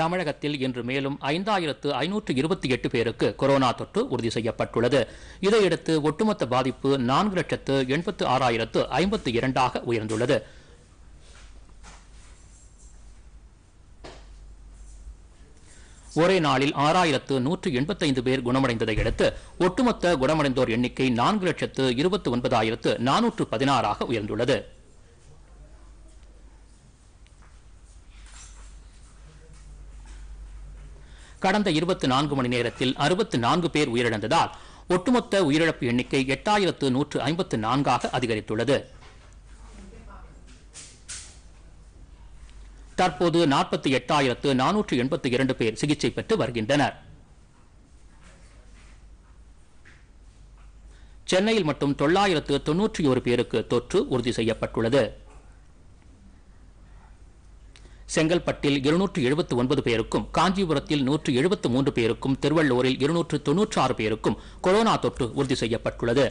தமிழகத்தில் இன்று மேலும் ஐந்தாயிரத்து ஐநூற்று இருபத்தி எட்டு பேருக்கு கொரோனா தொற்று உறுதி செய்யப்பட்டுள்ளது இதையடுத்து ஒட்டுமொத்த பாதிப்பு நான்கு லட்சத்து எண்பத்து ஆறாயிரத்து ஐம்பத்து இரண்டாக உயர்ந்துள்ளது ஒரே நாளில் ஆறாயிரத்து நூற்று எண்பத்தைந்து பேர் குணமடைந்ததை அடுத்து ஒட்டுமொத்த குணமடைந்தோர் எண்ணிக்கை நான்கு லட்சத்து இருபத்தி ஒன்பதாயிரத்து நானூற்று பதினாறாக உயர்ந்துள்ளது கடந்த இருபத்தி நான்கு மணி நேரத்தில் அறுபத்தி நான்கு பேர் உயிரிழந்ததால் ஒட்டுமொத்த உயிரிழப்பு எண்ணிக்கை எட்டாயிரத்து நூற்று ஐம்பத்து நான்காக அதிகரித்துள்ளது தற்போது நாற்பத்தி எட்டாயிரத்து நானூற்று எண்பத்தி இரண்டு பேர் சிகிச்சை பெற்று வருகின்றனர் சென்னையில் மட்டும் தொள்ளாயிரத்து தொன்னூற்றி ஒரு பேருக்கு தொற்று உறுதி செய்யப்பட்டுள்ளது செங்கல்பட்டில் இருநூற்று எழுபத்து ஒன்பது பேருக்கும் காஞ்சிபுரத்தில் நூற்று எழுபத்து மூன்று பேருக்கும் திருவள்ளூரில் இருநூற்று தொன்னூற்று ஆறு பேருக்கும் கொரோனா தொற்று உறுதி செய்யப்பட்டுள்ளது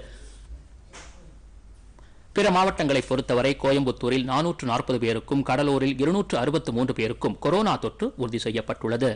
பிற மாவட்டங்களை பொறுத்தவரை கோயம்புத்தூரில் நானூற்று நாற்பது பேருக்கும் கடலூரில் இருநூற்று அறுபத்து மூன்று பேருக்கும் கொரோனா தொற்று உறுதி செய்யப்பட்டுள்ளது